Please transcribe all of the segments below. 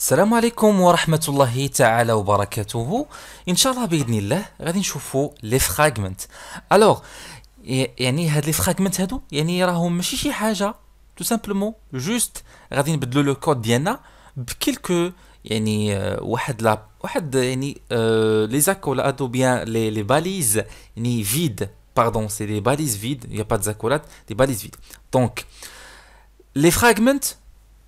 السلام عليكم ورحمة الله تعالى وبركاته إن شاء الله بإذن الله غادي نشوفوا لي فراغمنت ألوغ يعني هاد لي فراغمنت هادو يعني راهم ماشي شي حاجة تو سامبلومون جوست غادي نبدلو لو كود ديالنا بكلكو يعني آه، واحد لا واحد يعني لي آه، زاك ولا ادو بيان لي لي باليز يعني فيد باردون سي لي باليز فيد يا با دزاكولات دي باليز فيد دونك لي فراغمنت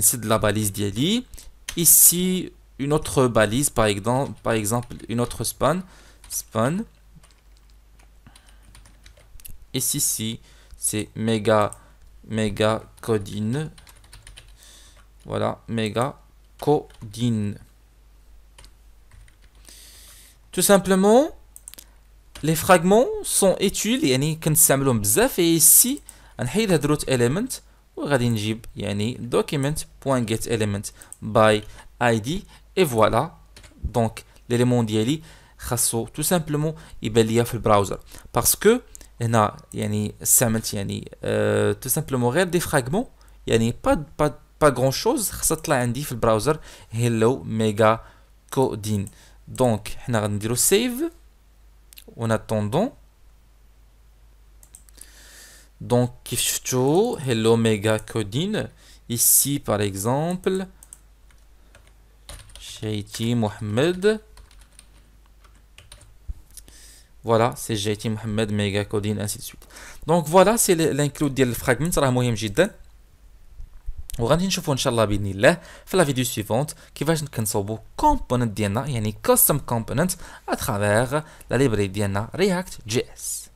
C'est de la balise ici une autre balise par exemple par exemple une autre span span ici c'est méga méga codine voilà méga codine tout simplement les fragments sont utiles et ici un a route element document point get document.getElement by ID et voilà donc l'élément ديالي خاصو tout simplement يبان ليا في البراوزر باسكو هنا يعني استعملت y tout des fragments دي pas يعني pas grand-chose غران شوز خاصها تطلع عندي في البراوزر هيلو ميغا كودين دونك حنا save سيف attendant donc, Kishu hello, mega codine. Ici, par exemple. Cheiti, Mohamed. Voilà, c'est cheiti, Mohamed, mega codine, ainsi de suite. Donc, voilà, c'est l'inclusion de la fragmentation de Moiemjite. On va chez vous pour un dans la vidéo suivante. qui va component DNA, yannick custom component, à travers la librairie DNA React.js.